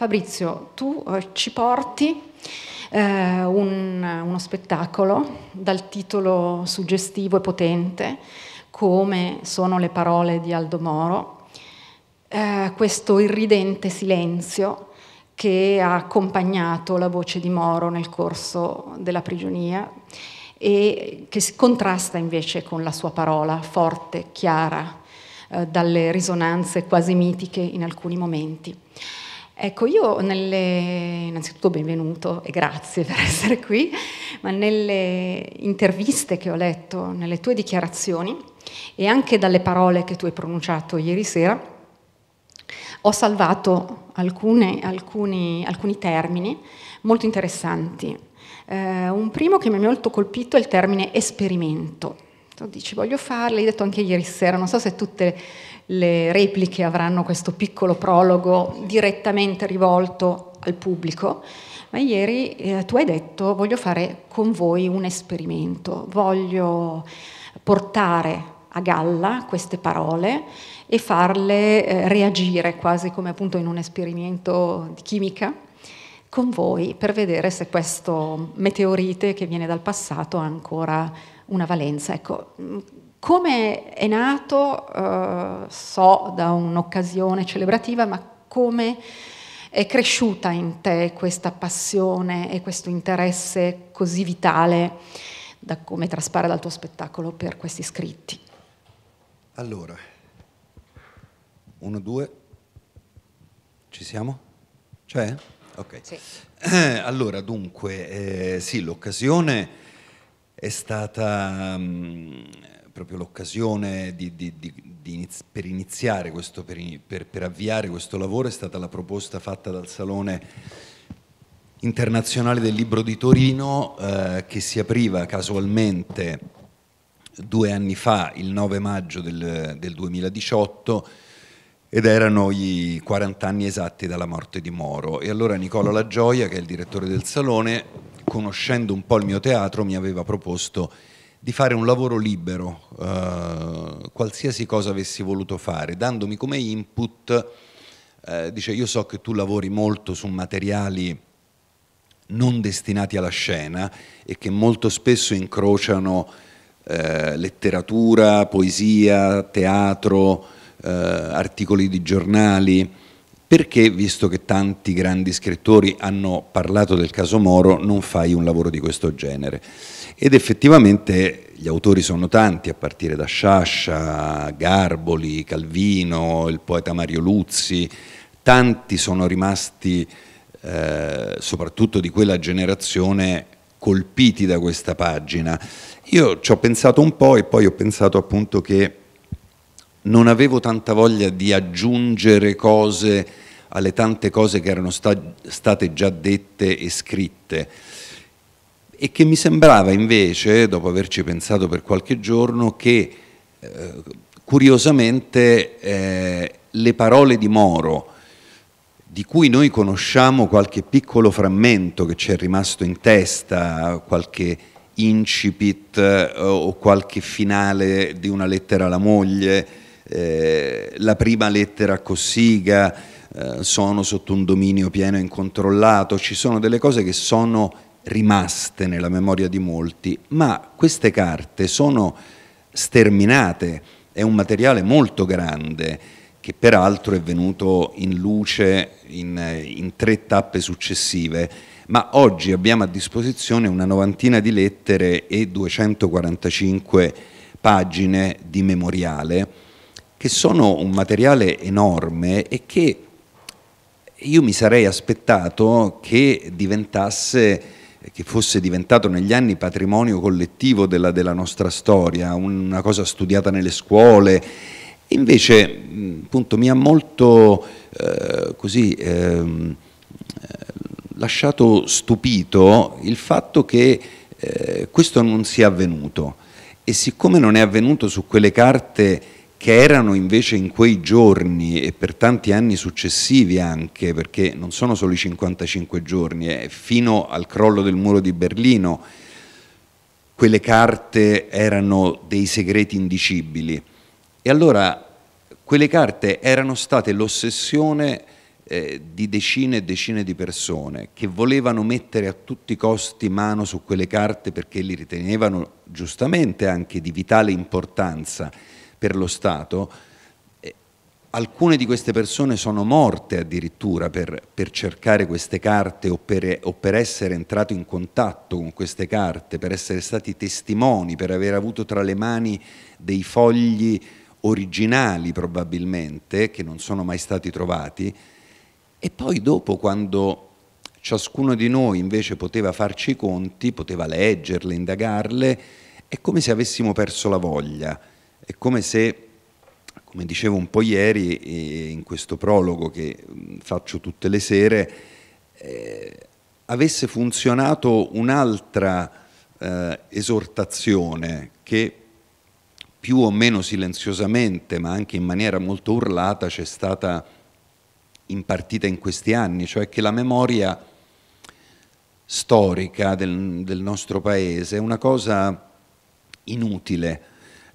Fabrizio, tu eh, ci porti eh, un, uno spettacolo dal titolo suggestivo e potente, come sono le parole di Aldo Moro, eh, questo irridente silenzio che ha accompagnato la voce di Moro nel corso della prigionia e che si contrasta invece con la sua parola forte, chiara, eh, dalle risonanze quasi mitiche in alcuni momenti. Ecco, io nelle, innanzitutto benvenuto e grazie per essere qui, ma nelle interviste che ho letto, nelle tue dichiarazioni e anche dalle parole che tu hai pronunciato ieri sera, ho salvato alcune, alcuni, alcuni termini molto interessanti. Eh, un primo che mi ha molto colpito è il termine esperimento. Tu dici voglio farlo, l'hai detto anche ieri sera, non so se tutte le repliche avranno questo piccolo prologo direttamente rivolto al pubblico, ma ieri eh, tu hai detto voglio fare con voi un esperimento, voglio portare a galla queste parole e farle eh, reagire quasi come appunto in un esperimento di chimica con voi per vedere se questo meteorite che viene dal passato ha ancora una valenza. Ecco, come è nato, eh, so da un'occasione celebrativa, ma come è cresciuta in te questa passione e questo interesse così vitale da come traspare dal tuo spettacolo per questi scritti? Allora, uno, due, ci siamo? Cioè? Ok. Sì. Eh, allora, dunque, eh, sì, l'occasione è stata... Mh, mm, proprio l'occasione di, di, di, per, iniziare questo, per, per, per avviare questo lavoro è stata la proposta fatta dal Salone internazionale del libro di Torino eh, che si apriva casualmente due anni fa, il 9 maggio del, del, 2018, ed erano i 40 anni esatti dalla morte di Moro. E allora Nicola Lagioia, che è il direttore del salone, conoscendo un po' il mio teatro, mi aveva proposto di fare un lavoro libero, eh, qualsiasi cosa avessi voluto fare, dandomi come input, eh, dice io so che tu lavori molto su materiali non destinati alla scena e che molto spesso incrociano eh, letteratura, poesia, teatro, eh, articoli di giornali perché, visto che tanti grandi scrittori hanno parlato del caso Moro, non fai un lavoro di questo genere? Ed effettivamente gli autori sono tanti, a partire da Sciascia, Garboli, Calvino, il poeta Mario Luzzi, tanti sono rimasti, eh, soprattutto di quella generazione, colpiti da questa pagina. Io ci ho pensato un po' e poi ho pensato appunto che non avevo tanta voglia di aggiungere cose alle tante cose che erano sta state già dette e scritte e che mi sembrava invece, dopo averci pensato per qualche giorno, che eh, curiosamente eh, le parole di Moro, di cui noi conosciamo qualche piccolo frammento che ci è rimasto in testa, qualche incipit eh, o qualche finale di una lettera alla moglie, eh, la prima lettera a Cossiga, eh, sono sotto un dominio pieno e incontrollato, ci sono delle cose che sono rimaste nella memoria di molti, ma queste carte sono sterminate, è un materiale molto grande che peraltro è venuto in luce in, in tre tappe successive, ma oggi abbiamo a disposizione una novantina di lettere e 245 pagine di memoriale, che sono un materiale enorme e che io mi sarei aspettato che diventasse che fosse diventato negli anni patrimonio collettivo della, della nostra storia, una cosa studiata nelle scuole. Invece, appunto, mi ha molto eh, così, ehm, eh, lasciato stupito il fatto che eh, questo non sia avvenuto. E siccome non è avvenuto su quelle carte che erano invece in quei giorni e per tanti anni successivi anche, perché non sono solo i 55 giorni, eh, fino al crollo del muro di Berlino quelle carte erano dei segreti indicibili. E allora quelle carte erano state l'ossessione eh, di decine e decine di persone che volevano mettere a tutti i costi mano su quelle carte perché li ritenevano giustamente anche di vitale importanza per lo Stato, eh, alcune di queste persone sono morte addirittura per, per cercare queste carte o per, o per, essere entrato in contatto con queste carte, per essere stati testimoni, per aver avuto tra le mani dei fogli originali probabilmente, che non sono mai stati trovati, e poi dopo quando ciascuno di noi invece poteva farci i conti, poteva leggerle, indagarle, è come se avessimo perso la voglia è come se, come dicevo un po' ieri eh, in questo prologo che mm, faccio tutte le sere, eh, avesse funzionato un'altra eh, esortazione che più o meno silenziosamente, ma anche in maniera molto urlata, c'è stata impartita in questi anni, cioè che la memoria storica del, del nostro paese è una cosa inutile,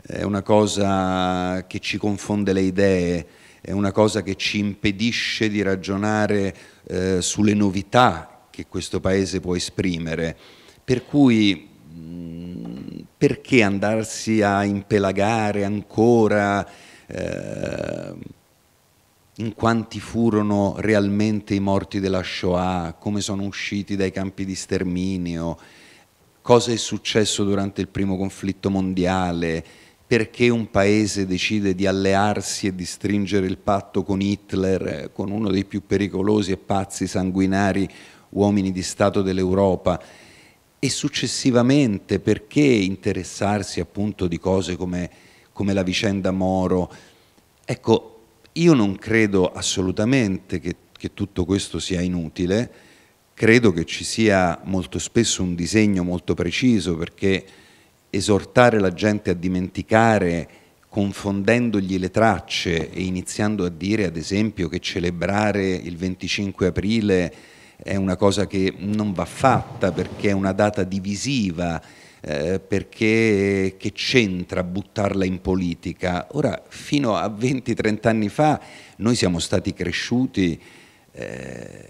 è una cosa che ci confonde le idee, è una cosa che ci impedisce di ragionare eh, sulle novità che questo Paese può esprimere. Per cui perché andarsi a impelagare ancora eh, in quanti furono realmente i morti della Shoah, come sono usciti dai campi di sterminio, cosa è successo durante il primo conflitto mondiale, perché un paese decide di allearsi e di stringere il patto con Hitler, eh, con uno dei più pericolosi e pazzi sanguinari uomini di Stato dell'Europa e successivamente perché interessarsi appunto di cose come, come la vicenda Moro. Ecco, io non credo assolutamente che, che tutto questo sia inutile, credo che ci sia molto spesso un disegno molto preciso perché esortare la gente a dimenticare confondendogli le tracce e iniziando a dire ad esempio che celebrare il 25 aprile è una cosa che non va fatta perché è una data divisiva, eh, perché che c'entra buttarla in politica? Ora, fino a 20-30 anni fa noi siamo stati cresciuti eh,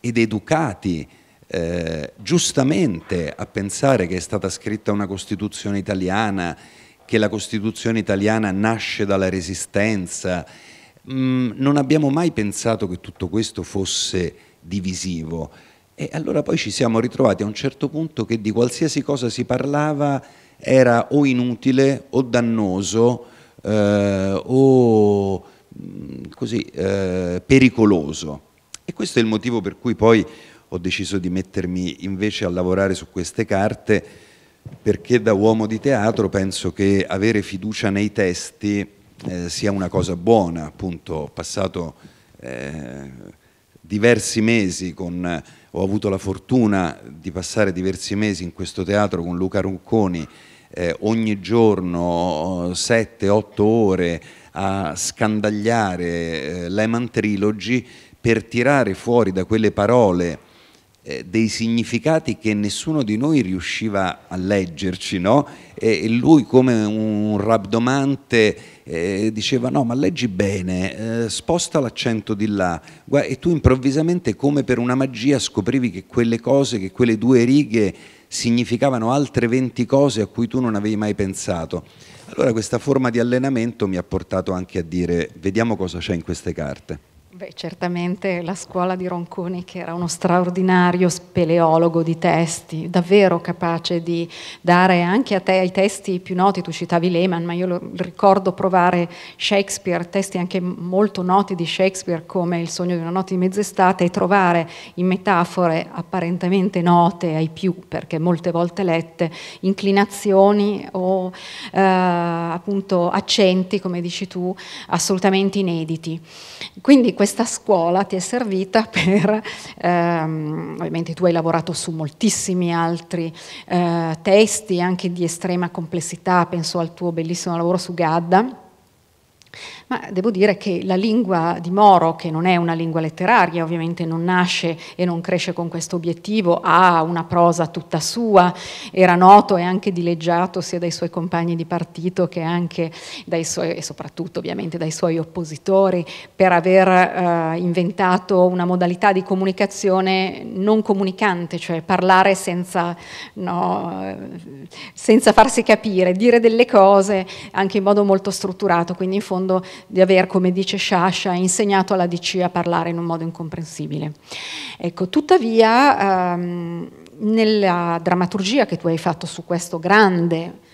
ed educati eh, giustamente a pensare che è stata scritta una Costituzione italiana, che la Costituzione italiana nasce dalla resistenza. Mm, non abbiamo mai pensato che tutto questo fosse divisivo. E allora poi ci siamo ritrovati a un certo punto che di qualsiasi cosa si parlava era o inutile o dannoso eh, o mm, così, eh, pericoloso. E questo è il motivo per cui poi ho deciso di mettermi invece a lavorare su queste carte perché da uomo di teatro penso che avere fiducia nei testi eh, sia una cosa buona, appunto ho passato eh, diversi mesi con, ho avuto la fortuna di passare diversi mesi in questo teatro con Luca Ronconi eh, ogni giorno 7-8 ore a scandagliare eh, l'Eman Trilogy per tirare fuori da quelle parole eh, dei significati che nessuno di noi riusciva a leggerci, no? E lui come un rabdomante eh, diceva no ma leggi bene, eh, sposta l'accento di là e tu improvvisamente come per una magia scoprivi che quelle cose, che quelle due righe significavano altre 20 cose a cui tu non avevi mai pensato. Allora questa forma di allenamento mi ha portato anche a dire vediamo cosa c'è in queste carte. Beh, certamente la scuola di Ronconi, che era uno straordinario speleologo di testi, davvero capace di dare anche a te ai testi più noti, tu citavi Lehman, ma io ricordo provare Shakespeare, testi anche molto noti di Shakespeare come Il sogno di una notte di mezz'estate e trovare in metafore apparentemente note ai più, perché molte volte lette, inclinazioni o eh, appunto accenti, come dici tu, assolutamente inediti. Quindi questa scuola ti è servita per, ehm, ovviamente tu hai lavorato su moltissimi altri eh, testi anche di estrema complessità, penso al tuo bellissimo lavoro su Gadda, ma devo dire che la lingua di Moro, che non è una lingua letteraria, ovviamente non nasce e non cresce con questo obiettivo, ha una prosa tutta sua, era noto e anche dileggiato sia dai suoi compagni di partito che anche dai suoi, e soprattutto ovviamente dai suoi oppositori, per aver eh, inventato una modalità di comunicazione non comunicante, cioè parlare senza, no, senza farsi capire, dire delle cose anche in modo molto strutturato, quindi in fondo fondo di aver, come dice Sciascia, insegnato alla DC a parlare in un modo incomprensibile. Ecco, tuttavia, ehm, nella drammaturgia che tu hai fatto su questo grande...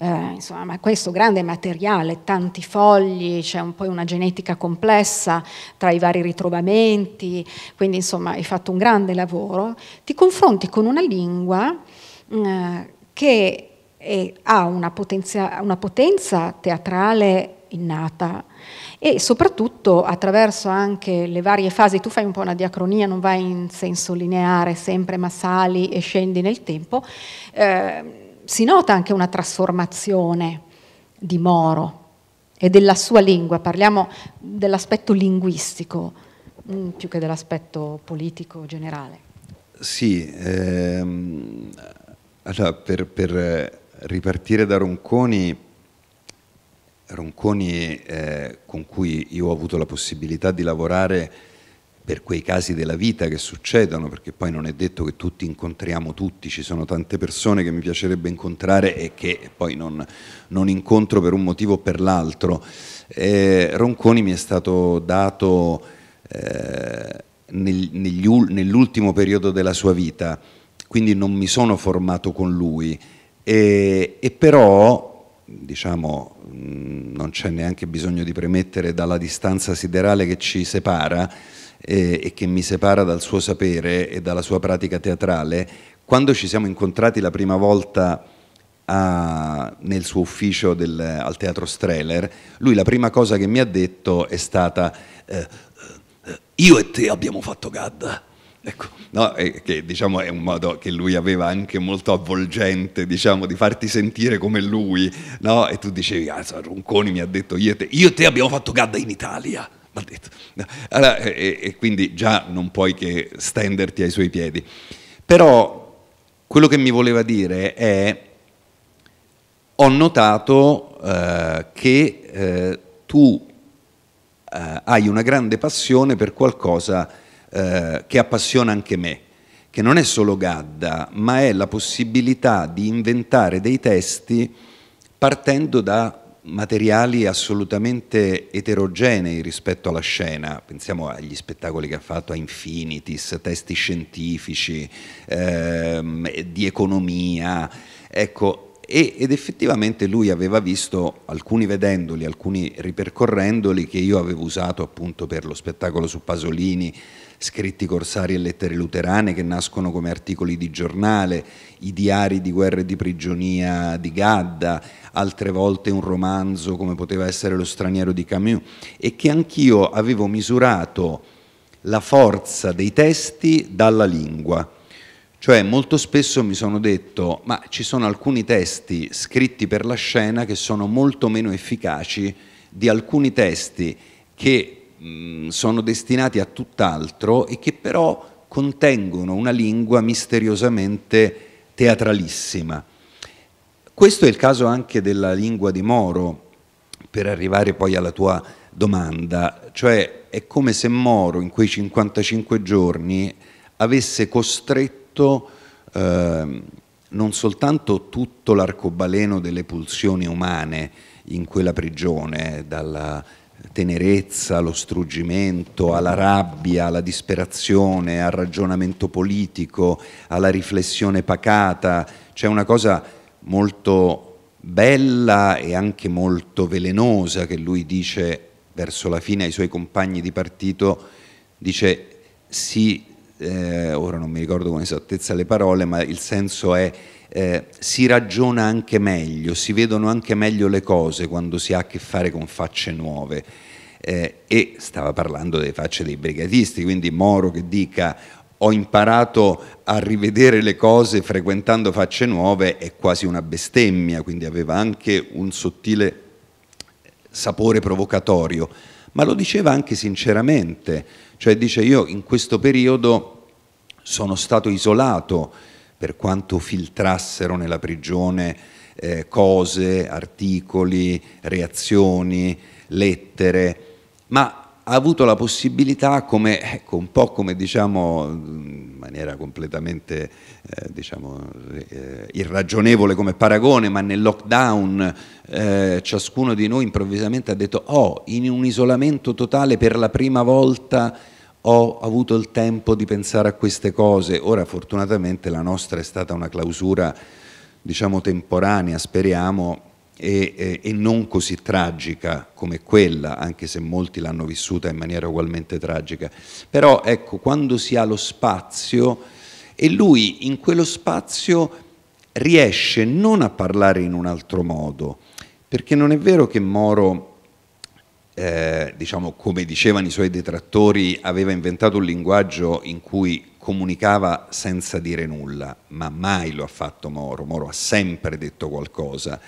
Eh, insomma, questo grande materiale, tanti fogli, c'è un, poi una genetica complessa tra i vari ritrovamenti, quindi insomma hai fatto un grande lavoro, ti confronti con una lingua eh, che è, ha una potenza, una potenza teatrale innata e soprattutto attraverso anche le varie fasi, tu fai un po' una diacronia, non vai in senso lineare sempre, ma sali e scendi nel tempo, eh, si nota anche una trasformazione di Moro e della sua lingua, parliamo dell'aspetto linguistico mm, più che dell'aspetto politico generale. Sì, ehm, allora per, per ripartire da Ronconi Ronconi eh, con cui io ho avuto la possibilità di lavorare per quei casi della vita che succedono, perché poi non è detto che tutti incontriamo tutti, ci sono tante persone che mi piacerebbe incontrare e che poi non, non incontro per un motivo o per l'altro. Eh, Ronconi mi è stato dato eh, nel, nell'ultimo periodo della sua vita, quindi non mi sono formato con lui, e, e però diciamo, mm, non c'è neanche bisogno di premettere dalla distanza siderale che ci separa eh, e che mi separa dal suo sapere e dalla sua pratica teatrale, quando ci siamo incontrati la prima volta a, nel suo ufficio del, al teatro Streller, lui la prima cosa che mi ha detto è stata eh, eh io e te abbiamo fatto Gadda. Ecco, no, che diciamo è un modo che lui aveva anche molto avvolgente, diciamo, di farti sentire come lui, no? E tu dicevi, ah, Ronconi mi ha detto io e te, io e te abbiamo fatto Gadda in Italia, mi ha detto. Allora, e, e quindi già non puoi che stenderti ai suoi piedi. Però quello che mi voleva dire è, ho notato eh, che eh, tu eh, hai una grande passione per qualcosa che eh, che appassiona anche me, che non è solo Gadda, ma è la possibilità di inventare dei testi partendo da materiali assolutamente eterogenei rispetto alla scena, pensiamo agli spettacoli che ha fatto a Infinitis, testi scientifici, ehm, di economia, ecco, e, ed effettivamente lui aveva visto, alcuni vedendoli, alcuni ripercorrendoli, che io avevo usato appunto per lo spettacolo su Pasolini, scritti corsari e lettere luterane che nascono come articoli di giornale, i diari di guerra e di prigionia di Gadda, altre volte un romanzo come poteva essere Lo straniero di Camus, e che anch'io avevo misurato la forza dei testi dalla lingua. Cioè molto spesso mi sono detto, ma ci sono alcuni testi scritti per la scena che sono molto meno efficaci di alcuni testi che Mm, sono destinati a tutt'altro e che però contengono una lingua misteriosamente teatralissima. Questo è il caso anche della lingua di Moro, per arrivare poi alla tua domanda, cioè è come se Moro in quei 55 giorni avesse costretto eh, non soltanto tutto l'arcobaleno delle pulsioni umane in quella prigione, dalla tenerezza, allo struggimento, alla rabbia, alla disperazione, al ragionamento politico, alla riflessione pacata. C'è una cosa molto bella e anche molto velenosa che lui dice verso la fine ai suoi compagni di partito, dice sì, eh, ora non mi ricordo con esattezza le parole, ma il senso è eh, si ragiona anche meglio, si vedono anche meglio le cose quando si ha a che fare con facce nuove. Eh, e stava parlando delle facce dei brigatisti, quindi Moro che dica ho imparato a rivedere le cose frequentando facce nuove è quasi una bestemmia, quindi aveva anche un sottile sapore provocatorio, ma lo diceva anche sinceramente, cioè dice io in questo periodo sono stato isolato, per quanto filtrassero nella prigione eh, cose, articoli, reazioni, lettere, ma ha avuto la possibilità, come, ecco, un po' come diciamo in maniera completamente eh, diciamo, eh, irragionevole come paragone, ma nel lockdown eh, ciascuno di noi improvvisamente ha detto oh, in un isolamento totale per la prima volta ho avuto il tempo di pensare a queste cose. Ora fortunatamente la nostra è stata una clausura diciamo temporanea, speriamo, e, e, e non così tragica come quella, anche se molti l'hanno vissuta in maniera ugualmente tragica. Però ecco, quando si ha lo spazio e lui in quello spazio riesce non a parlare in un altro modo, perché non è vero che Moro eh, diciamo, come dicevano i suoi detrattori, aveva inventato un linguaggio in cui comunicava senza dire nulla, ma mai lo ha fatto Moro, Moro ha sempre detto qualcosa,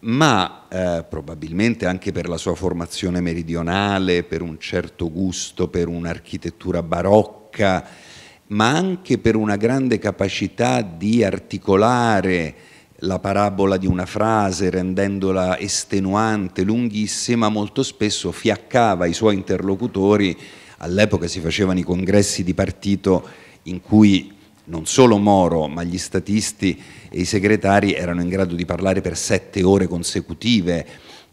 ma eh, probabilmente anche per la sua formazione meridionale, per un certo gusto, per un'architettura barocca, ma anche per una grande capacità di articolare la parabola di una frase rendendola estenuante, lunghissima, molto spesso fiaccava i suoi interlocutori. All'epoca si facevano i congressi di partito in cui non solo Moro, ma gli statisti e i segretari erano in grado di parlare per sette ore consecutive,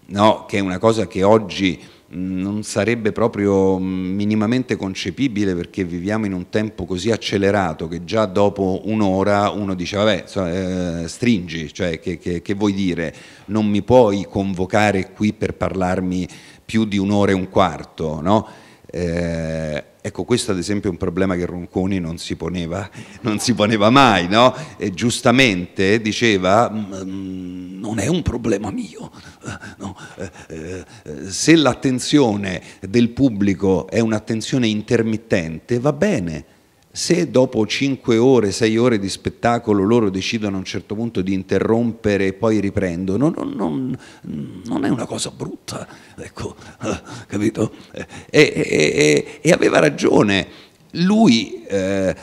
no? che è una cosa che oggi non sarebbe proprio mm, minimamente concepibile perché viviamo in un tempo così accelerato che già dopo un'ora uno dice vabbè eh, stringi, cioè che, che, che, vuoi dire, non mi puoi convocare qui per parlarmi più di un'ora e un quarto, no? eh, Ecco, questo ad esempio è un problema che Ronconi non si poneva, non si poneva mai, no? E giustamente diceva, mm, mm, non è un problema mio. No, eh, eh, se l'attenzione del pubblico è un'attenzione intermittente, va bene, se dopo 5 ore, 6 ore di spettacolo loro decidono a un certo punto di interrompere e poi riprendono, non, non, non è una cosa brutta, ecco, capito? E, e, e aveva ragione, lui eh,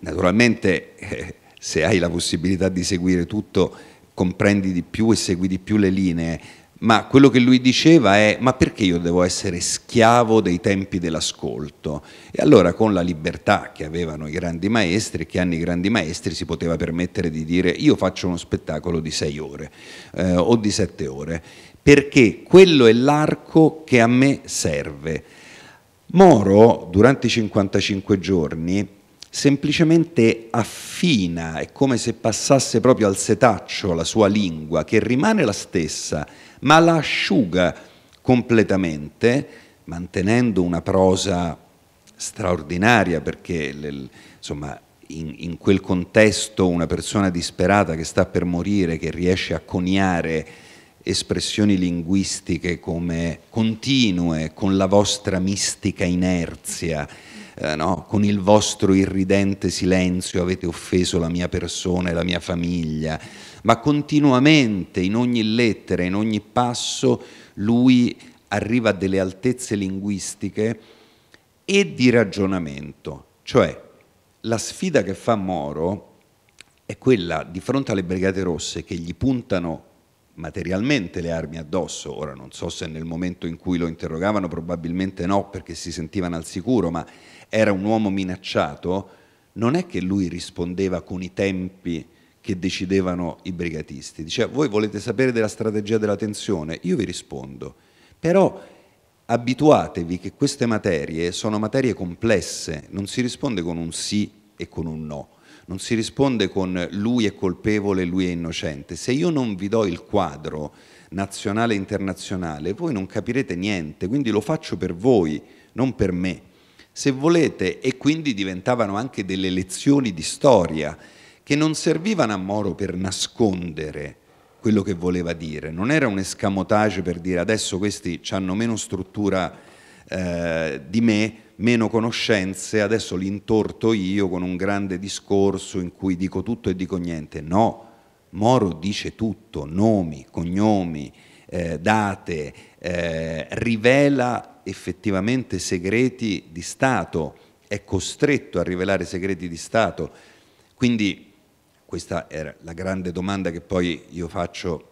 naturalmente eh, se hai la possibilità di seguire tutto comprendi di più e segui di più le linee, ma quello che lui diceva è ma perché io devo essere schiavo dei tempi dell'ascolto? E allora con la libertà che avevano i grandi maestri, che hanno i grandi maestri, si poteva permettere di dire io faccio uno spettacolo di sei ore eh, o di sette ore, perché quello è l'arco che a me serve. Moro durante i 55 giorni semplicemente affina, è come se passasse proprio al setaccio la sua lingua, che rimane la stessa, ma la asciuga completamente, mantenendo una prosa straordinaria perché insomma, in, in, quel contesto una persona disperata che sta per morire, che riesce a coniare espressioni linguistiche come continue con la vostra mistica inerzia, eh, no, con il vostro irridente silenzio avete offeso la mia persona e la mia famiglia, ma continuamente in ogni lettera, in ogni passo, lui arriva a delle altezze linguistiche e di ragionamento, cioè la sfida che fa Moro è quella di fronte alle Brigate Rosse che gli puntano materialmente le armi addosso, ora non so se nel momento in cui lo interrogavano probabilmente no perché si sentivano al sicuro, ma era un uomo minacciato, non è che lui rispondeva con i tempi che decidevano i brigatisti, diceva voi volete sapere della strategia della tensione, io vi rispondo, però abituatevi che queste materie sono materie complesse, non si risponde con un sì e con un no, non si risponde con lui è colpevole, lui è innocente. Se io non vi do il quadro nazionale e internazionale, voi non capirete niente, quindi lo faccio per voi, non per me. Se volete, e quindi diventavano anche delle lezioni di storia che non servivano a Moro per nascondere quello che voleva dire, non era un escamotage per dire adesso questi hanno meno struttura eh, di me, meno conoscenze, adesso li intorto io con un grande discorso in cui dico tutto e dico niente. No, Moro dice tutto, nomi, cognomi, eh, date, eh, rivela effettivamente segreti di Stato, è costretto a rivelare segreti di Stato. Quindi questa era la grande domanda che poi io faccio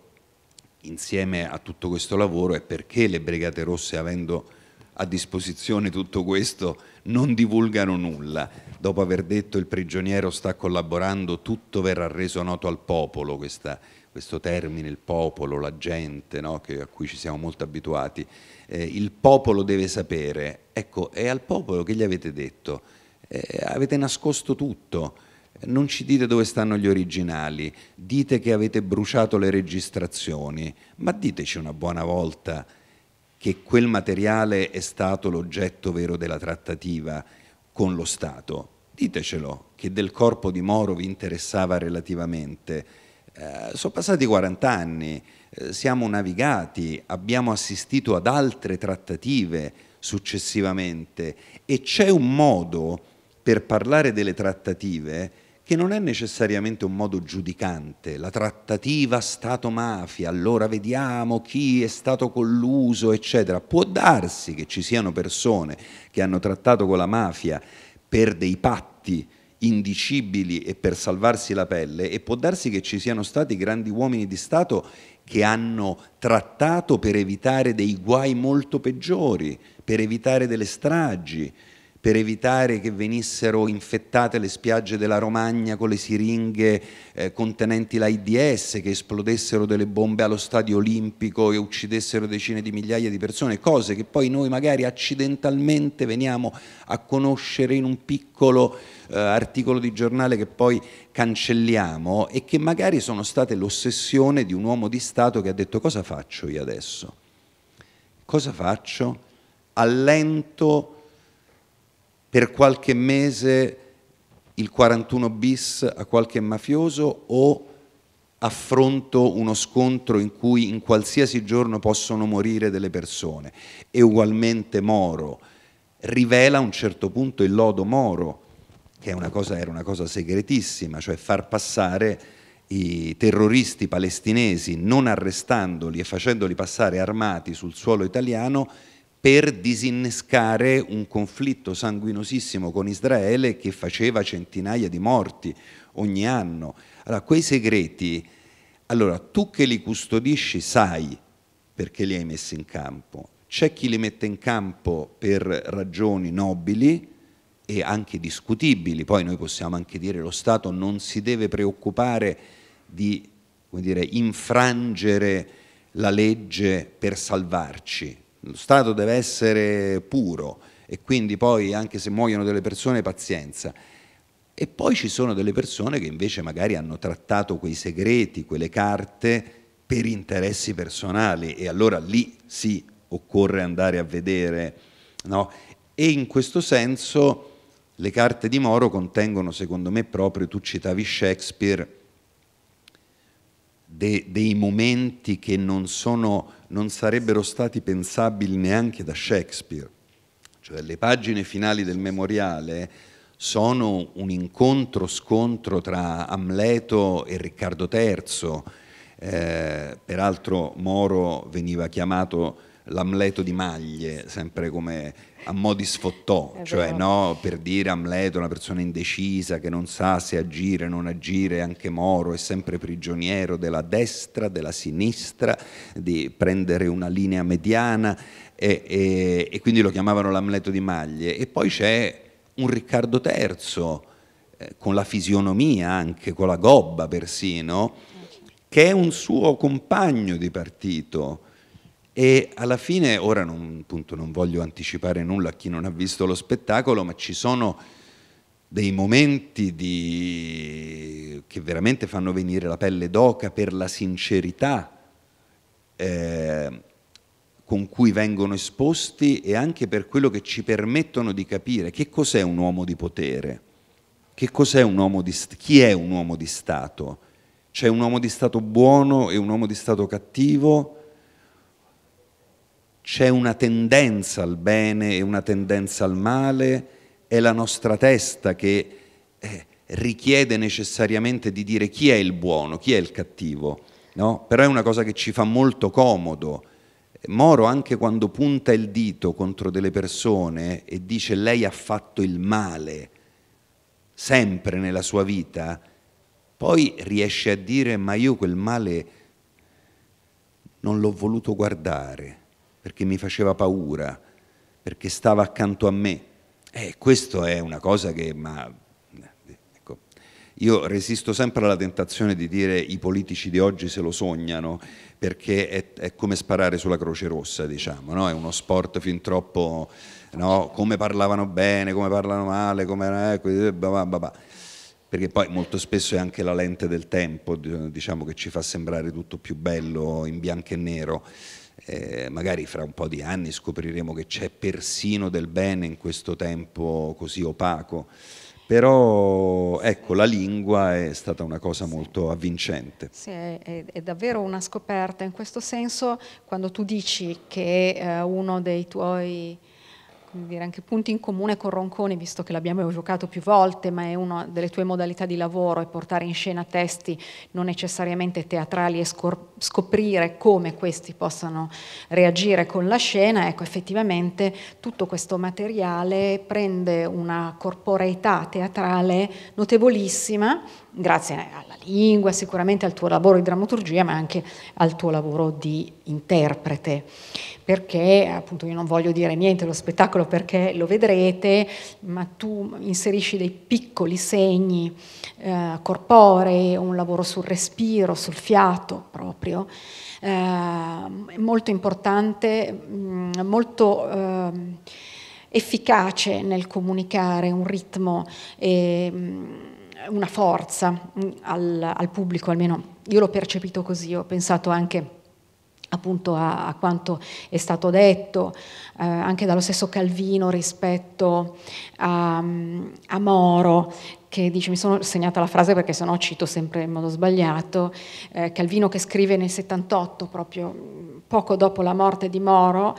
insieme a tutto questo lavoro è perché le Brigate Rosse avendo a disposizione tutto questo non divulgano nulla. Dopo aver detto il prigioniero sta collaborando, tutto verrà reso noto al popolo, questa, questo termine, il popolo, la gente, no? a cui ci siamo molto abituati. Eh, il popolo deve sapere, ecco, è al popolo che gli avete detto, eh, avete nascosto tutto. Non ci dite dove stanno gli originali, dite che avete bruciato le registrazioni, ma diteci una buona volta che quel materiale è stato l'oggetto vero della trattativa con lo Stato. Ditecelo che del corpo di Moro vi interessava relativamente. Eh, sono passati 40 anni, eh, siamo navigati, abbiamo assistito ad altre trattative successivamente e c'è un modo per parlare delle trattative che non è necessariamente un modo giudicante, la trattativa Stato-mafia, allora vediamo chi è stato colluso, eccetera. Può darsi che ci siano persone che hanno trattato con la mafia per dei patti indicibili e per salvarsi la pelle e può darsi che ci siano stati grandi uomini di Stato che hanno trattato per evitare dei guai molto peggiori, per evitare delle stragi, per evitare che venissero infettate le spiagge della Romagna con le siringhe eh, contenenti l'AIDS, che esplodessero delle bombe allo stadio olimpico e uccidessero decine di migliaia di persone, cose che poi noi magari accidentalmente veniamo a conoscere in un piccolo eh, articolo di giornale che poi cancelliamo e che magari sono state l'ossessione di un uomo di Stato che ha detto cosa faccio io adesso? Cosa faccio? Allento per qualche mese il 41 bis a qualche mafioso o affronto uno scontro in cui in qualsiasi giorno possono morire delle persone. E ugualmente Moro rivela a un certo punto il lodo Moro, che una cosa, era una cosa segretissima, cioè far passare i terroristi palestinesi non arrestandoli e facendoli passare armati sul suolo italiano per disinnescare un conflitto sanguinosissimo con Israele che faceva centinaia di morti ogni anno. Allora, quei segreti, allora, tu che li custodisci sai perché li hai messi in campo. C'è chi li mette in campo per ragioni nobili e anche discutibili, poi noi possiamo anche dire che lo Stato non si deve preoccupare di dire, infrangere la legge per salvarci, lo Stato deve essere puro e quindi poi anche se muoiono delle persone pazienza. E poi ci sono delle persone che invece magari hanno trattato quei segreti, quelle carte per interessi personali e allora lì sì occorre andare a vedere. No? E in questo senso le carte di Moro contengono, secondo me, proprio, tu citavi Shakespeare, de, dei momenti che non sono non sarebbero stati pensabili neanche da Shakespeare. Cioè le pagine finali del memoriale sono un incontro-scontro tra Amleto e Riccardo III. Eh, peraltro Moro veniva chiamato l'Amleto di Maglie, sempre come a mo' di sfottò, cioè no, per dire Amleto, una persona indecisa che non sa se agire o non agire, anche Moro è sempre prigioniero della destra, della sinistra, di prendere una linea mediana e, e, e quindi lo chiamavano l'Amleto di Maglie. E poi c'è un Riccardo III eh, con la fisionomia anche, con la gobba persino, che è un suo compagno di partito e alla fine, ora non, appunto, non voglio anticipare nulla a chi non ha visto lo spettacolo, ma ci sono dei momenti di... che veramente fanno venire la pelle d'oca per la sincerità eh, con cui vengono esposti e anche per quello che ci permettono di capire che cos'è un uomo di potere, che cos'è un uomo di, chi è un uomo di Stato. C'è un uomo di Stato buono e un uomo di Stato cattivo, c'è una tendenza al bene e una tendenza al male, è la nostra testa che eh, richiede necessariamente di dire chi è il buono, chi è il cattivo, no? però è una cosa che ci fa molto comodo. Moro anche quando punta il dito contro delle persone e dice lei ha fatto il male sempre nella sua vita, poi riesce a dire ma io quel male non l'ho voluto guardare perché mi faceva paura, perché stava accanto a me. Eh, questo è una cosa che... Ma, ecco, io resisto sempre alla tentazione di dire i politici di oggi se lo sognano, perché è, è come sparare sulla Croce Rossa, diciamo, no? è uno sport fin troppo... No? Come parlavano bene, come parlano male, come... Eh, bah, bah, bah perché poi molto spesso è anche la lente del tempo diciamo, che ci fa sembrare tutto più bello in bianco e nero eh, magari fra un po' di anni scopriremo che c'è persino del bene in questo tempo così opaco, però ecco la lingua è stata una cosa molto avvincente. Sì, è, è davvero una scoperta, in questo senso quando tu dici che eh, uno dei tuoi dire, anche punti in comune con Ronconi, visto che l'abbiamo evocato più volte, ma è una delle tue modalità di lavoro, è portare in scena testi non necessariamente teatrali e scoprire come questi possano reagire con la scena. Ecco, effettivamente tutto questo materiale prende una corporeità teatrale notevolissima grazie alla lingua, sicuramente al tuo lavoro di drammaturgia, ma anche al tuo lavoro di interprete, perché appunto io non voglio dire niente allo spettacolo perché lo vedrete, ma tu inserisci dei piccoli segni eh, corporei, un lavoro sul respiro, sul fiato proprio, eh, molto importante, mm, molto... Eh, efficace nel comunicare un ritmo e, mm, una forza mm, al, al, pubblico, almeno io l'ho percepito così, ho pensato anche appunto a, a quanto è stato detto eh, anche dallo stesso Calvino rispetto a, mm, a Moro che dice, mi sono segnata la frase perché sennò cito sempre in modo sbagliato, eh, Calvino che scrive nel 78, proprio mm, poco dopo la morte di Moro,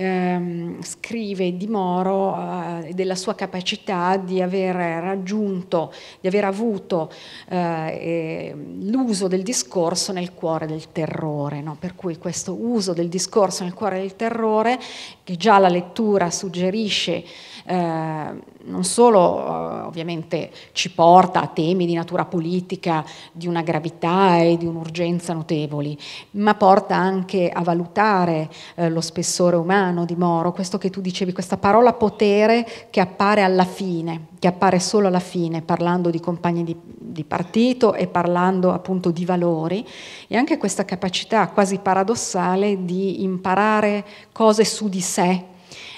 ehm, scrive di Moro e eh, della sua capacità di aver raggiunto, di aver avuto eh, l'uso del discorso nel cuore del terrore, no? per cui questo uso del discorso nel cuore del terrore, che già la lettura suggerisce, eh, non solo eh, ovviamente ci porta a temi di natura politica, di una gravità e di un'urgenza notevoli, ma porta anche a valutare eh, lo spessore umano, umano di Moro, questo che tu dicevi, questa parola potere che appare alla fine, che appare solo alla fine, parlando di compagni di, di partito e parlando appunto di valori, e anche questa capacità quasi paradossale di imparare cose su di sé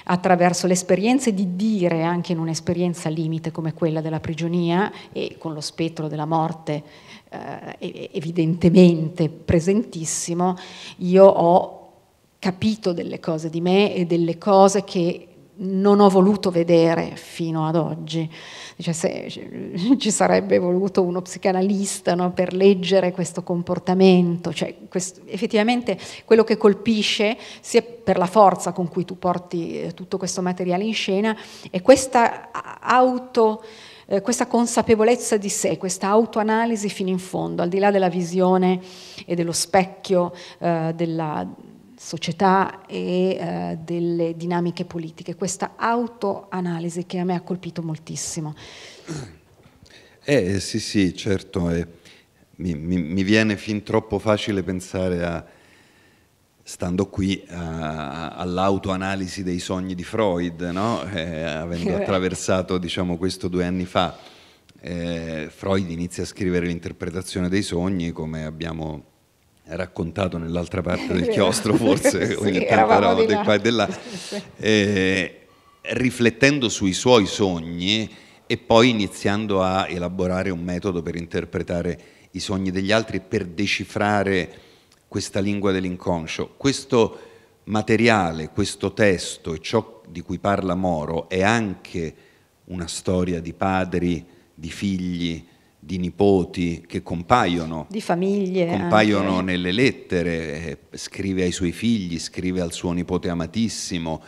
attraverso le esperienze di dire anche in un'esperienza limite come quella della prigionia e con lo spettro della morte eh, evidentemente presentissimo, io ho capito delle cose di me e delle cose che non ho voluto vedere fino ad oggi. Cioè, se, ci sarebbe voluto uno psicanalista no, per leggere questo comportamento. Cioè, questo, effettivamente quello che colpisce, sia per la forza con cui tu porti eh, tutto questo materiale in scena, è questa auto eh, questa consapevolezza di sé, questa autoanalisi fino in fondo, al di là della visione e dello specchio eh, della, società e eh, delle dinamiche politiche, questa autoanalisi che a me ha colpito moltissimo. Eh sì sì, certo, eh, mi, mi, mi, viene fin troppo facile pensare a, stando qui, all'autoanalisi dei sogni di Freud, no? eh, avendo attraversato diciamo, questo due anni fa. Eh, Freud inizia a scrivere l'interpretazione dei sogni, come abbiamo raccontato nell'altra parte del chiostro forse, ogni tanto eravamo di qua e di eh, riflettendo sui suoi sogni e poi iniziando a elaborare un metodo per interpretare i sogni degli altri e per decifrare questa lingua dell'inconscio. Questo materiale, questo testo e ciò di cui parla Moro è anche una storia di padri, di figli, di nipoti che compaiono. Di famiglie. Compaiono anche. nelle lettere, eh, scrive ai suoi figli, scrive al suo nipote amatissimo.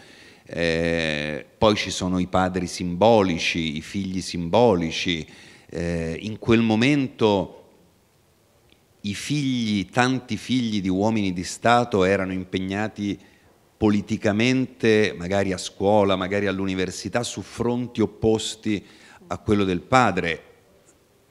Eh, poi ci sono i padri simbolici, i figli simbolici. Eh, in quel momento i figli, tanti figli di uomini di Stato erano impegnati politicamente, magari a scuola, magari all'università, su fronti opposti a quello del padre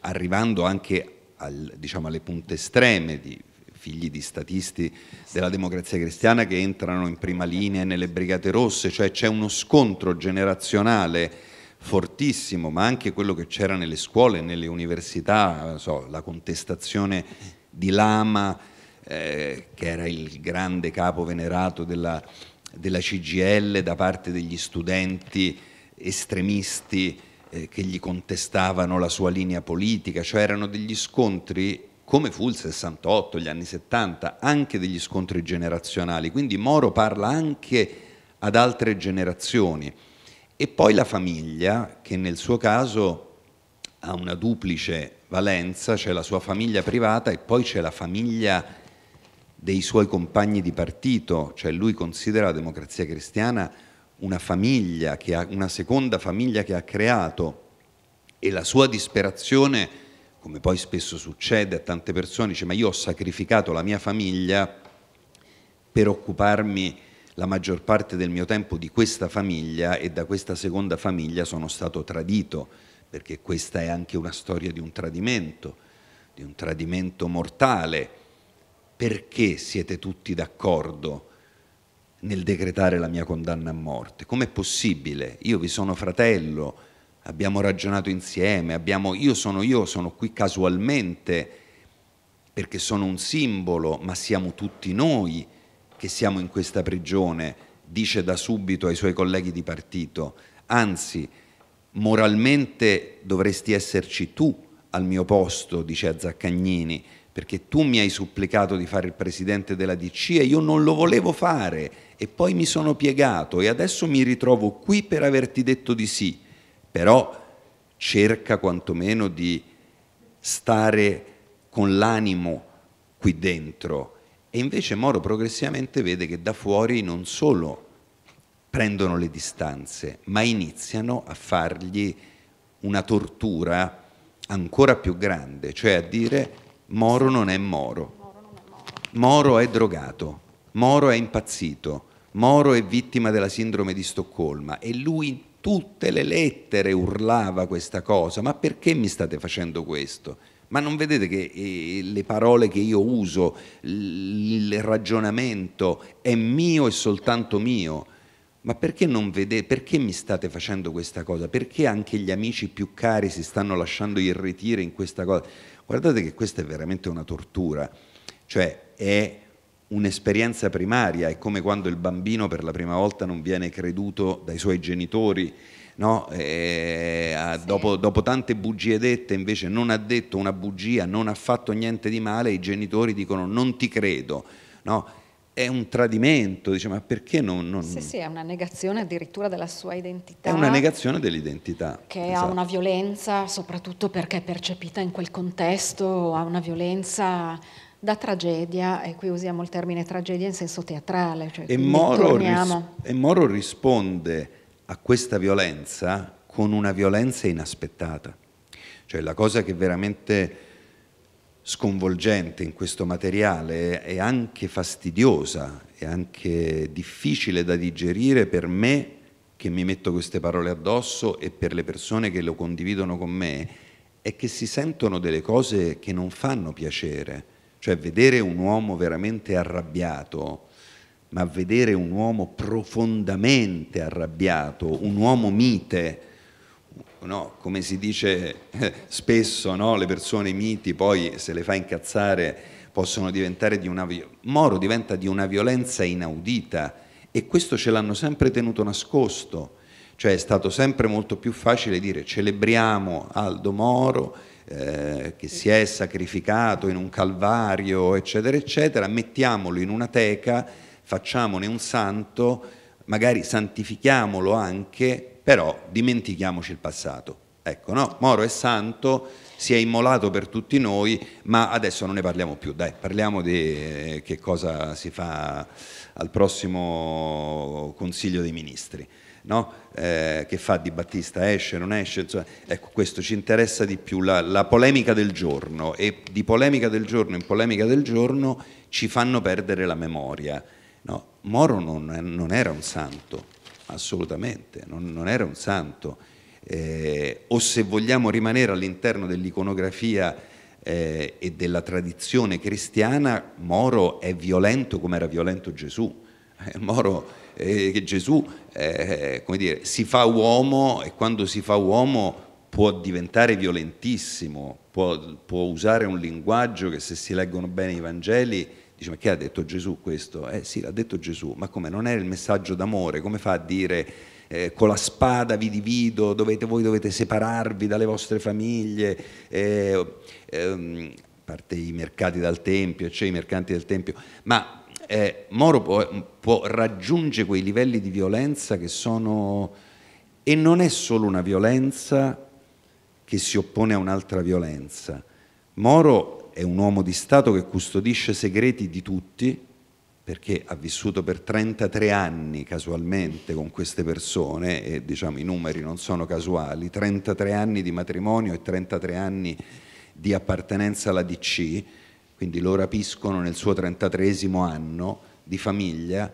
arrivando anche al, diciamo, alle punte estreme di figli di statisti della democrazia cristiana che entrano in prima linea nelle brigate rosse, cioè c'è uno scontro generazionale fortissimo, ma anche quello che c'era nelle scuole, nelle università, so, la contestazione di Lama, eh, che era il grande capo venerato della, della CGL da parte degli studenti estremisti eh, che gli contestavano la sua linea politica, cioè erano degli scontri come fu il 68, gli anni 70, anche degli scontri generazionali, quindi Moro parla anche ad altre generazioni. E poi la famiglia, che nel suo caso ha una duplice valenza, c'è la sua famiglia privata e poi c'è la famiglia dei suoi compagni di partito, cioè lui considera la democrazia cristiana una famiglia, ha, una seconda famiglia che ha creato e la sua disperazione, come poi spesso succede a tante persone, dice ma io ho sacrificato la mia famiglia per occuparmi la maggior parte del mio tempo di questa famiglia e da questa seconda famiglia sono stato tradito, perché questa è anche una storia di un tradimento, di un tradimento mortale. Perché siete tutti d'accordo? nel decretare la mia condanna a morte. Com'è possibile? Io vi sono fratello, abbiamo ragionato insieme, abbiamo, io sono io, sono qui casualmente perché sono un simbolo, ma siamo tutti noi che siamo in questa prigione, dice da subito ai suoi colleghi di partito. Anzi, moralmente dovresti esserci tu al mio posto, dice a Zaccagnini perché tu mi hai supplicato di fare il presidente della DC e io non lo volevo fare e poi mi sono piegato e adesso mi ritrovo qui per averti detto di sì, però cerca quantomeno di stare con l'animo qui dentro e invece Moro progressivamente vede che da fuori non solo prendono le distanze, ma iniziano a fargli una tortura ancora più grande, cioè a dire Moro non è Moro. Moro è drogato, Moro è impazzito, Moro è vittima della sindrome di Stoccolma e lui in tutte le lettere urlava questa cosa, ma perché mi state facendo questo? Ma non vedete che eh, le parole che io uso, il ragionamento è mio e soltanto mio? Ma perché non vedete, perché mi state facendo questa cosa? Perché anche gli amici più cari si stanno lasciando irritire in questa cosa? Guardate che questa è veramente una tortura, cioè è un'esperienza primaria, è come quando il bambino per la prima volta non viene creduto dai suoi genitori, no? e, eh, a, sì. dopo, dopo, tante bugie dette invece non ha detto una bugia, non ha fatto niente di male, i genitori dicono non ti credo. No? è un tradimento, dice ma perché non, non... Sì, sì, è una negazione addirittura della sua identità. È una negazione dell'identità. Che esatto. ha una violenza, soprattutto perché è percepita in quel contesto, ha una violenza da tragedia, e qui usiamo il termine tragedia in senso teatrale. Cioè e, Moro ris- e Moro risponde a questa violenza con una violenza inaspettata. Cioè la cosa che veramente sconvolgente in questo materiale è anche fastidiosa, è anche difficile da digerire per me che mi metto queste parole addosso e per le persone che lo condividono con me, è che si sentono delle cose che non fanno piacere, cioè vedere un uomo veramente arrabbiato, ma vedere un uomo profondamente arrabbiato, un uomo mite, No, come si dice spesso, no? le persone miti poi se le fa incazzare possono diventare di una... Moro diventa di una violenza inaudita e questo ce l'hanno sempre tenuto nascosto, cioè è stato sempre molto più facile dire celebriamo Aldo Moro eh, che si è sacrificato in un calvario, eccetera, eccetera, mettiamolo in una teca, facciamone un santo, magari santifichiamolo anche però dimentichiamoci il passato. Ecco, no? Moro è santo, si è immolato per tutti noi, ma adesso non ne parliamo più, dai, parliamo di eh, che cosa si fa al prossimo Consiglio dei Ministri. No? Eh, che fa di Battista, esce, non esce, insomma, ecco questo ci interessa di più, la, la, polemica del giorno e di polemica del giorno in polemica del giorno ci fanno perdere la memoria. No? Moro non, non era un santo, assolutamente, non, non era un santo. Eh, o se vogliamo rimanere all'interno dell'iconografia eh, e della tradizione cristiana, Moro è violento come era violento Gesù. Eh, Moro, eh, Gesù eh, dire, si fa uomo e quando si fa uomo può diventare violentissimo, può, può usare un linguaggio che se si leggono bene i Vangeli Dice, ma che ha detto Gesù questo? Eh sì, l'ha detto Gesù, ma come non è il messaggio d'amore? Come fa a dire eh, con la spada vi divido, dovete, voi dovete separarvi dalle vostre famiglie? Eh, ehm, parte i mercati dal Tempio, cioè i mercanti del Tempio, ma eh, Moro può, può raggiungere quei livelli di violenza che sono... e non è solo una violenza che si oppone a un'altra violenza. Moro è un uomo di Stato che custodisce segreti di tutti, perché ha vissuto per 33 anni casualmente con queste persone, e diciamo i numeri non sono casuali, 33 anni di matrimonio e 33 anni di appartenenza alla DC, quindi lo rapiscono nel suo 33 anno di famiglia.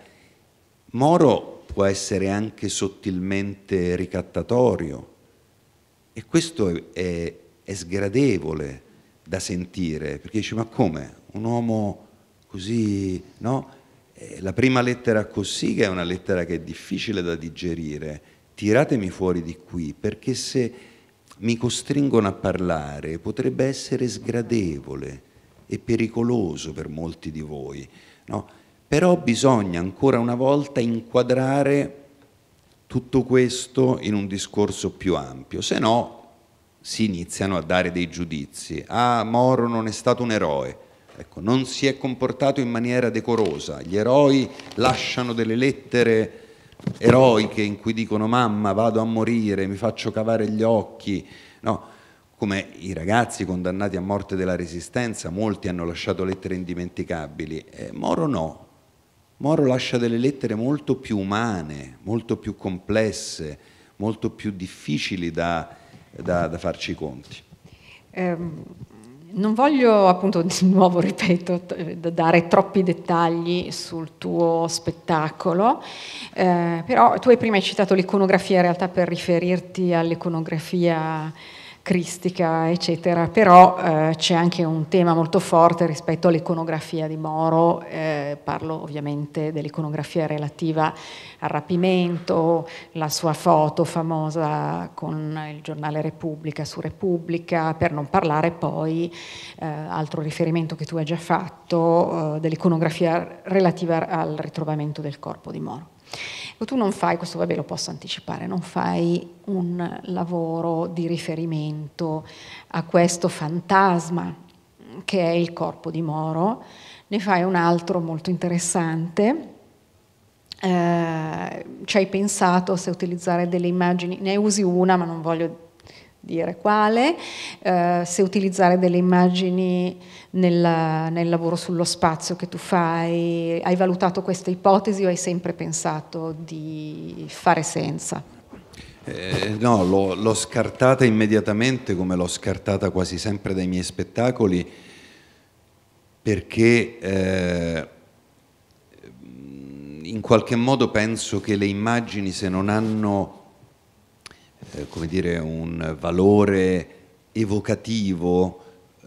Moro può essere anche sottilmente ricattatorio e questo è, è, è sgradevole da sentire, perché dici ma come? Un uomo così, no? La prima lettera così che è una lettera che è difficile da digerire, tiratemi fuori di qui, perché se mi costringono a parlare potrebbe essere sgradevole e pericoloso per molti di voi, no? Però bisogna ancora una volta inquadrare tutto questo in un discorso più ampio, se no si iniziano a dare dei giudizi. Ah, Moro non è stato un eroe. Ecco, non si è comportato in maniera decorosa. Gli eroi lasciano delle lettere eroiche in cui dicono mamma vado a morire, mi faccio cavare gli occhi. No, come i ragazzi condannati a morte della resistenza, molti hanno lasciato lettere indimenticabili. Eh, Moro no. Moro lascia delle lettere molto più umane, molto più complesse, molto più difficili da da, da farci i conti. Eh, non voglio appunto di nuovo, ripeto, dare troppi dettagli sul tuo spettacolo, eh, però tu hai prima citato l'iconografia in realtà per riferirti all'iconografia cristica, eccetera, però eh, c'è anche un tema molto forte rispetto all'iconografia di Moro, eh, parlo ovviamente dell'iconografia relativa al rapimento, la sua foto famosa con il giornale Repubblica su Repubblica, per non parlare poi, eh, altro riferimento che tu hai già fatto, eh, dell'iconografia relativa al ritrovamento del corpo di Moro. Tu non fai, questo vabbè lo posso anticipare, non fai un lavoro di riferimento a questo fantasma che è il corpo di Moro, ne fai un altro molto interessante. Eh, ci hai pensato se utilizzare delle immagini, ne usi una ma non voglio dire quale, eh, se utilizzare delle immagini nella, nel lavoro sullo spazio che tu fai, hai valutato questa ipotesi o hai sempre pensato di fare senza? Eh, no, l'ho, scartata immediatamente come l'ho scartata quasi sempre dai miei spettacoli perché eh, in qualche modo penso che le immagini se non hanno eh, come dire, un valore evocativo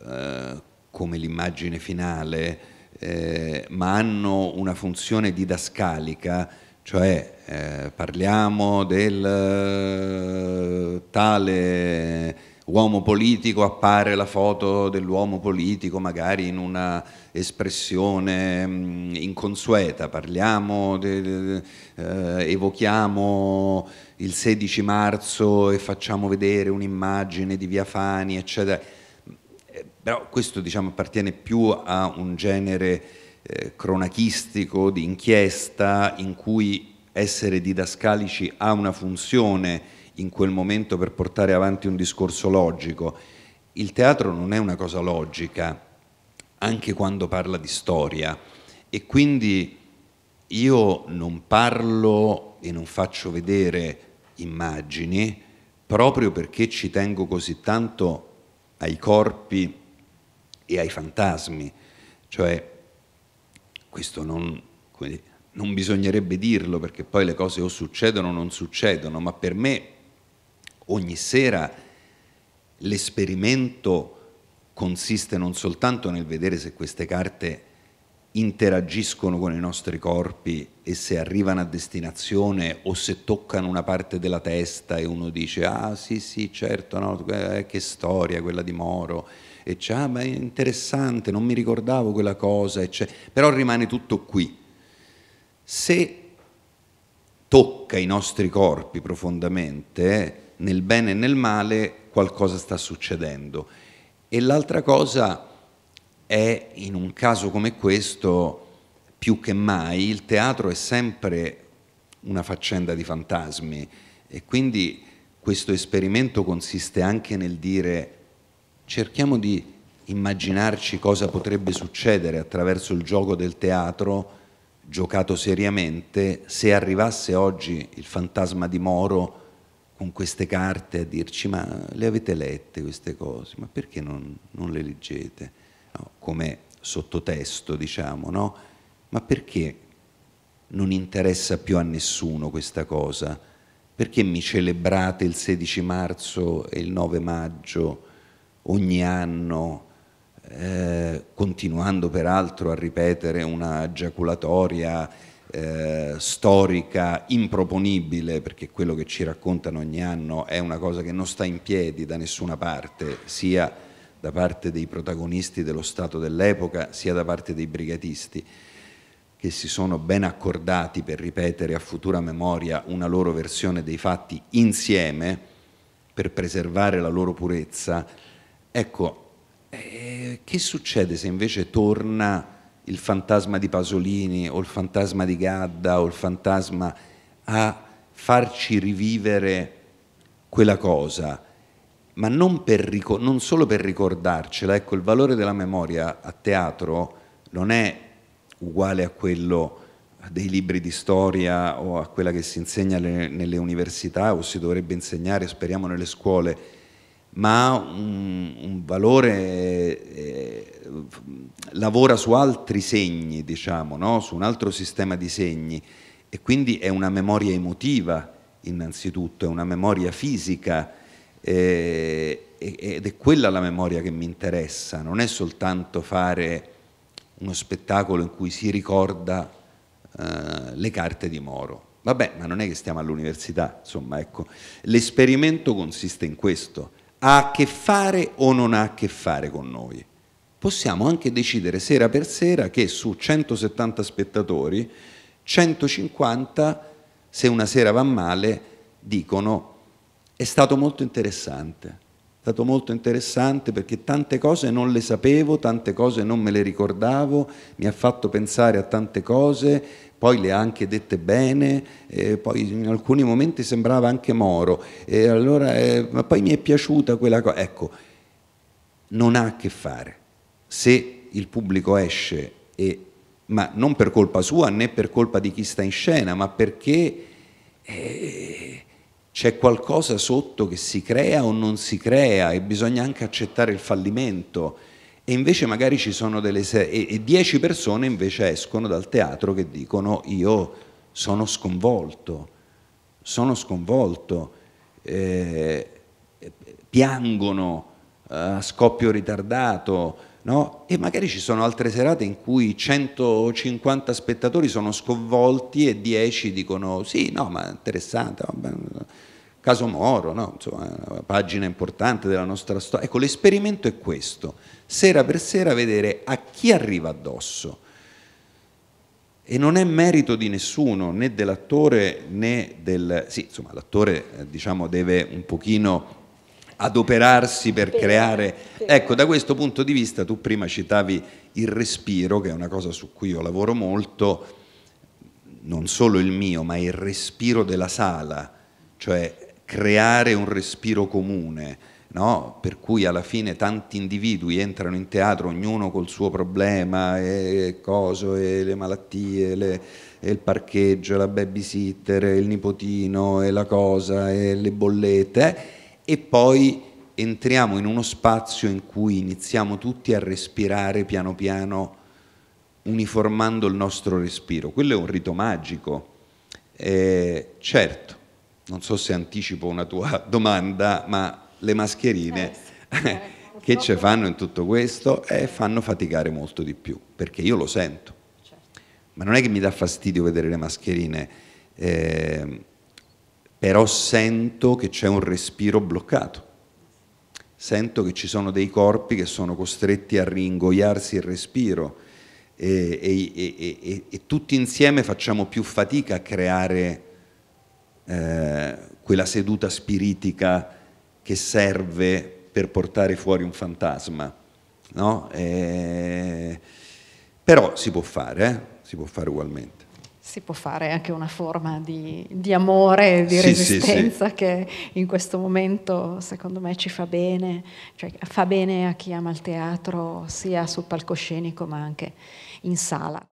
eh, come l'immagine finale, eh, ma hanno una funzione didascalica, cioè eh, parliamo del eh, tale uomo politico, appare la foto dell'uomo politico magari in una espressione mm, inconsueta, parliamo, eh, evochiamo il 16 marzo e facciamo vedere un'immagine di Via Fani, eccetera. Eh, però questo diciamo, appartiene più a un genere eh, cronachistico di inchiesta in cui essere didascalici ha una funzione in quel momento per portare avanti un discorso logico. Il teatro non è una cosa logica, anche quando parla di storia, e quindi io non parlo e non faccio vedere immagini proprio perché ci tengo così tanto ai corpi e ai fantasmi. Cioè, questo non, non bisognerebbe dirlo perché poi le cose o succedono o non succedono, ma per me ogni sera l'esperimento consiste non soltanto nel vedere se queste carte interagiscono con i nostri corpi e se arrivano a destinazione o se toccano una parte della testa e uno dice ah sì sì certo no, eh, che storia quella di Moro e c'è ah, ma è interessante non mi ricordavo quella cosa eccetera. però rimane tutto qui se tocca i nostri corpi profondamente nel bene e nel male qualcosa sta succedendo. E l'altra cosa è, in un caso come questo, più che mai il teatro è sempre una faccenda di fantasmi e quindi questo esperimento consiste anche nel dire cerchiamo di immaginarci cosa potrebbe succedere attraverso il gioco del teatro giocato seriamente se arrivasse oggi il fantasma di Moro con queste carte a dirci ma le avete lette queste cose, ma perché non, non le leggete? No, come sottotesto diciamo, no? Ma perché non interessa più a nessuno questa cosa? Perché mi celebrate il 16 marzo e il 9 maggio ogni anno? Eh, continuando peraltro a ripetere una giaculatoria eh, storica improponibile, perché quello che ci raccontano ogni anno è una cosa che non sta in piedi da nessuna parte, sia da parte dei protagonisti dello Stato dell'epoca, sia da parte dei brigatisti, che si sono ben accordati per ripetere a futura memoria una loro versione dei fatti insieme per preservare la loro purezza. Ecco, eh, che succede se invece torna il fantasma di Pasolini o il fantasma di Gadda o il fantasma a farci rivivere quella cosa, ma non, per, non solo per ricordarcela, ecco il valore della memoria a teatro non è uguale a quello dei libri di storia o a quella che si insegna nelle università o si dovrebbe insegnare, speriamo, nelle scuole ma ha un, un valore, eh, lavora su altri segni, diciamo, no? su un altro sistema di segni e quindi è una memoria emotiva innanzitutto, è una memoria fisica eh, ed è quella la memoria che mi interessa, non è soltanto fare uno spettacolo in cui si ricorda eh, le carte di Moro. Vabbè, ma non è che stiamo all'università, insomma, ecco. L'esperimento consiste in questo, ha a che fare o non ha a che fare con noi. Possiamo anche decidere sera per sera che su 170 spettatori, 150, se una sera va male, dicono è stato molto interessante, è stato molto interessante perché tante cose non le sapevo, tante cose non me le ricordavo, mi ha fatto pensare a tante cose, poi le ha anche dette bene, eh, poi in alcuni momenti sembrava anche Moro, eh, allora, eh, ma poi mi è piaciuta quella cosa. Ecco, non ha a che fare. Se il pubblico esce, e, ma non per colpa sua né per colpa di chi sta in scena, ma perché eh, c'è qualcosa sotto che si crea o non si crea e bisogna anche accettare il fallimento e invece magari ci sono delle serie, e dieci persone invece escono dal teatro che dicono io sono sconvolto, sono sconvolto, eh, piangono eh, a scoppio ritardato, no? e magari ci sono altre serate in cui 150 spettatori sono sconvolti e 10 dicono sì, no, ma interessante. Vabbè, Caso Moro, no? Insomma, una pagina importante della nostra storia. Ecco, l'esperimento è questo sera per sera vedere a chi arriva addosso. E non è merito di nessuno, né dell'attore né del... Sì, insomma, l'attore eh, diciamo, deve un pochino adoperarsi per, per creare... Per. Ecco, da questo punto di vista tu prima citavi il respiro, che è una cosa su cui io lavoro molto, non solo il mio, ma il respiro della sala, cioè creare un respiro comune no? per cui alla fine tanti individui entrano in teatro, ognuno col suo problema, e coso, e le malattie, le, e il parcheggio, la babysitter, il nipotino, e la cosa, e le bollette, e poi entriamo in uno spazio in cui iniziamo tutti a respirare piano piano uniformando il nostro respiro. Quello è un rito magico. Eh, certo, non so se anticipo una tua domanda, ma le mascherine eh, che ci fanno in tutto questo e fanno faticare molto di più, perché io lo sento. Certo. Ma non è che mi dà fastidio vedere le mascherine, eh, però sento che c'è un respiro bloccato sento che ci sono dei corpi che sono costretti a ringoiarsi il respiro e, e, e, e tutti insieme facciamo più fatica a creare eh, quella seduta spiritica che serve per portare fuori un fantasma, no? eh, però si può fare, eh? si può fare ugualmente. Si può fare anche una forma di, di amore, di sì, resistenza sì, sì. che in questo momento secondo me ci fa bene, cioè, fa bene a chi ama il teatro sia sul palcoscenico ma anche in sala.